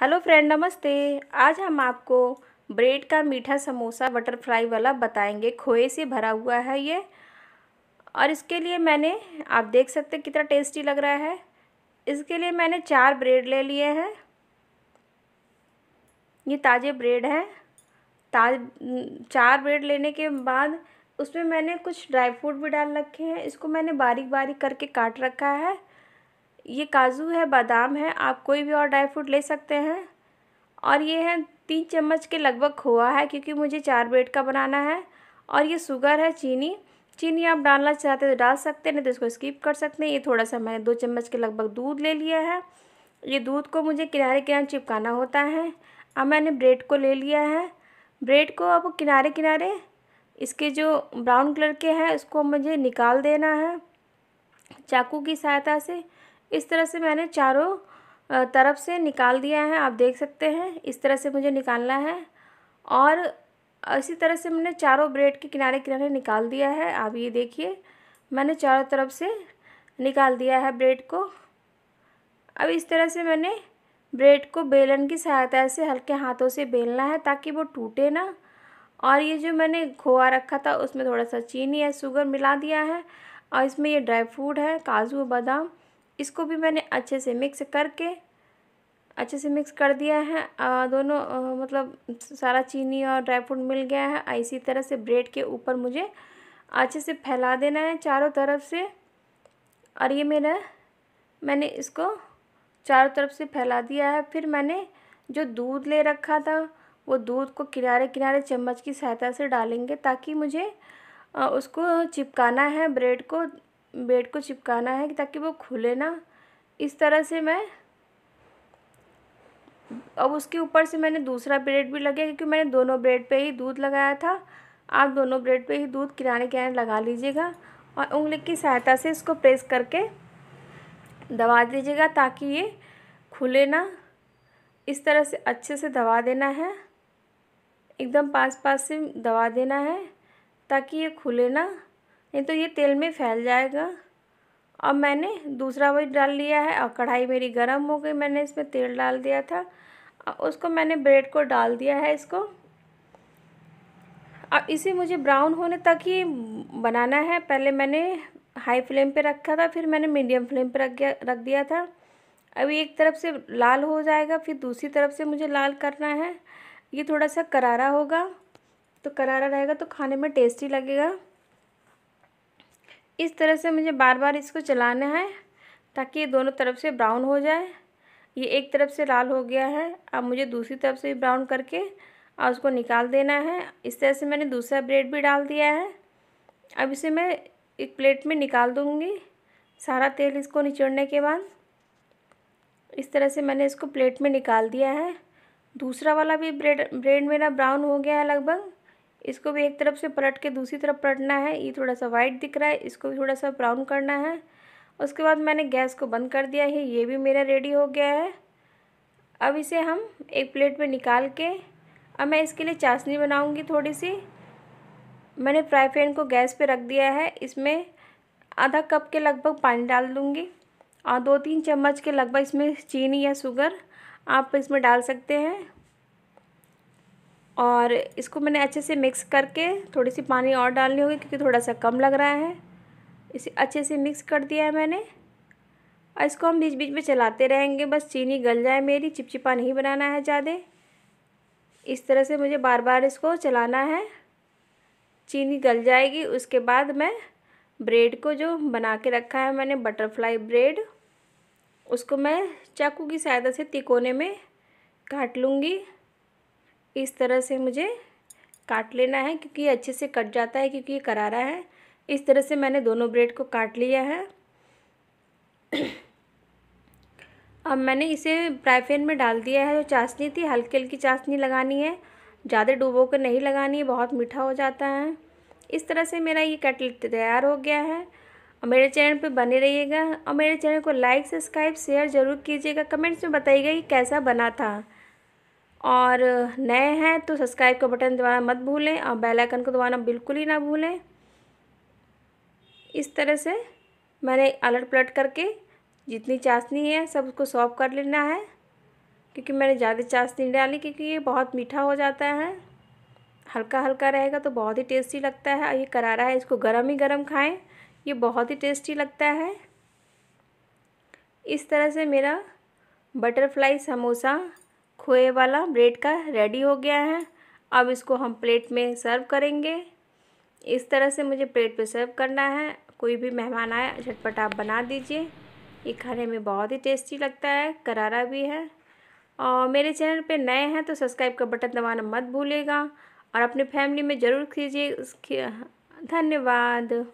hello friend नमस्ते आज हम आपको ब्रेड का मीठा समोसा बटरफ्लाई वाला बताएंगे खोए से भरा हुआ है ये और इसके लिए मैंने आप देख सकते कितना टेस्टी लग रहा है इसके लिए मैंने चार ब्रेड ले लिए हैं ये ताज़े ब्रेड हैं ताज चार ब्रेड लेने के बाद उसमें मैंने कुछ ड्राई फ्रूट भी डाल रखे हैं इसको मैंने बारीक बारीक करके काट रखा है ये काजू है बादाम है आप कोई भी और ड्राई फ्रूट ले सकते हैं और ये है तीन चम्मच के लगभग खोआ है क्योंकि मुझे चार ब्रेड का बनाना है और ये शुगर है चीनी चीनी आप डालना चाहते तो डाल सकते हैं नहीं तो इसको स्किप कर सकते हैं ये थोड़ा सा मैंने दो चम्मच के लगभग दूध ले लिया है ये दूध को मुझे किनारे किनारे चिपकाना होता है अब मैंने ब्रेड को ले लिया है ब्रेड को अब किनारे किनारे इसके जो ब्राउन कलर के हैं उसको मुझे निकाल देना है चाकू की सहायता से इस तरह से मैंने चारों तरफ से निकाल दिया है आप देख सकते हैं इस तरह से मुझे निकालना है और इसी तरह से मैंने चारों ब्रेड के किनारे किनारे निकाल दिया है आप ये देखिए मैंने चारों तरफ से निकाल दिया है ब्रेड को अब इस तरह से मैंने ब्रेड को बेलन की सहायता से हल्के हाथों से बेलना है ताकि वो टूटे ना और ये जो मैंने खोआ रखा था उसमें थोड़ा सा चीनी या शुगर मिला दिया है और इसमें ये ड्राई फ्रूट है काजू बादाम इसको भी मैंने अच्छे से मिक्स करके अच्छे से मिक्स कर दिया है आ, दोनों आ, मतलब सारा चीनी और ड्राई फ्रूट मिल गया है इसी तरह से ब्रेड के ऊपर मुझे अच्छे से फैला देना है चारों तरफ से और ये मेरा मैंने इसको चारों तरफ से फैला दिया है फिर मैंने जो दूध ले रखा था वो दूध को किनारे किनारे चम्मच की सहायता से डालेंगे ताकि मुझे उसको चिपकाना है ब्रेड को बेड को चिपकाना है ताकि वो खुले ना इस तरह से मैं अब उसके ऊपर से मैंने दूसरा ब्रेड भी लगाया क्योंकि मैंने दोनों ब्रेड पे ही दूध लगाया था आप दोनों ब्रेड पे ही दूध किराने किराने लगा लीजिएगा और उंगली की सहायता से इसको प्रेस करके दबा दीजिएगा ताकि ये खुले ना इस तरह से अच्छे से दबा देना है एकदम पास पास से दबा देना है ताकि ये खुले ना नहीं तो ये तेल में फैल जाएगा अब मैंने दूसरा वही डाल लिया है और कढ़ाई मेरी गर्म हो गई मैंने इसमें तेल डाल दिया था उसको मैंने ब्रेड को डाल दिया है इसको अब इसे मुझे ब्राउन होने तक ही बनाना है पहले मैंने हाई फ्लेम पे रखा था फिर मैंने मीडियम फ्लेम पे रख गया रख दिया था अभी एक तरफ से लाल हो जाएगा फिर दूसरी तरफ से मुझे लाल करना है ये थोड़ा सा करारा होगा तो करारा रहेगा तो खाने में टेस्टी लगेगा इस तरह से मुझे बार बार इसको चलाना है ताकि ये दोनों तरफ से ब्राउन हो जाए ये एक तरफ से लाल हो गया है अब मुझे दूसरी तरफ से भी ब्राउन करके और उसको निकाल देना है इस तरह से मैंने दूसरा ब्रेड भी डाल दिया है अब इसे मैं एक प्लेट में निकाल दूँगी सारा तेल इसको निचोड़ने के बाद इस तरह से मैंने इसको प्लेट में निकाल दिया है दूसरा वाला भी ब्रेड ब्रेड मेरा ब्राउन हो गया है लगभग इसको भी एक तरफ से पलट के दूसरी तरफ पलटना है ये थोड़ा सा वाइट दिख रहा है इसको भी थोड़ा सा ब्राउन करना है उसके बाद मैंने गैस को बंद कर दिया है ये भी मेरा रेडी हो गया है अब इसे हम एक प्लेट में निकाल के अब मैं इसके लिए चाशनी बनाऊंगी थोड़ी सी मैंने फ्राई पैन को गैस पे रख दिया है इसमें आधा कप के लगभग पानी डाल दूँगी और दो तीन चम्मच के लगभग इसमें चीनी या शुगर आप इसमें डाल सकते हैं और इसको मैंने अच्छे से मिक्स करके थोड़ी सी पानी और डालनी होगी क्योंकि थोड़ा सा कम लग रहा है इसे अच्छे से मिक्स कर दिया है मैंने और इसको हम बीच बीच में चलाते रहेंगे बस चीनी गल जाए मेरी चिपचिपा नहीं बनाना है ज़्यादा इस तरह से मुझे बार बार इसको चलाना है चीनी गल जाएगी उसके बाद मैं ब्रेड को जो बना के रखा है मैंने बटरफ्लाई ब्रेड उसको मैं चाकू की सहायता से तिकोने में काट लूँगी इस तरह से मुझे काट लेना है क्योंकि ये अच्छे से कट जाता है क्योंकि ये करारा है इस तरह से मैंने दोनों ब्रेड को काट लिया है अब मैंने इसे फ्राई पैन में डाल दिया है जो चाशनी थी हल्की हल्की चाशनी लगानी है ज़्यादा डूबो कर नहीं लगानी है बहुत मीठा हो जाता है इस तरह से मेरा ये कटलेट तैयार हो गया है और मेरे चैनल पे बने रहिएगा और मेरे चैनल को लाइक सब्सक्राइब शेयर ज़रूर कीजिएगा कमेंट्स में बताइएगा कि कैसा बना था और नए हैं तो सब्सक्राइब का बटन दबाना मत भूलें और बेल आइकन को दबाना बिल्कुल ही ना भूलें इस तरह से मैंने अलट पलट करके जितनी चाशनी है सब उसको सॉफ कर लेना है क्योंकि मैंने ज़्यादा चाशनी डाली क्योंकि ये बहुत मीठा हो जाता है हल्का हल्का रहेगा तो बहुत ही टेस्टी लगता है और ये करारा है इसको गर्म ही गर्म खाएँ ये बहुत ही टेस्टी लगता है इस तरह से मेरा बटरफ्लाई समोसा खोए वाला ब्रेड का रेडी हो गया है अब इसको हम प्लेट में सर्व करेंगे इस तरह से मुझे प्लेट पे सर्व करना है कोई भी मेहमान आए झटपट आप बना दीजिए ये खाने में बहुत ही टेस्टी लगता है करारा भी है और मेरे चैनल पे नए हैं तो सब्सक्राइब का बटन दबाना मत भूलेगा और अपने फैमिली में ज़रूर कीजिए धन्यवाद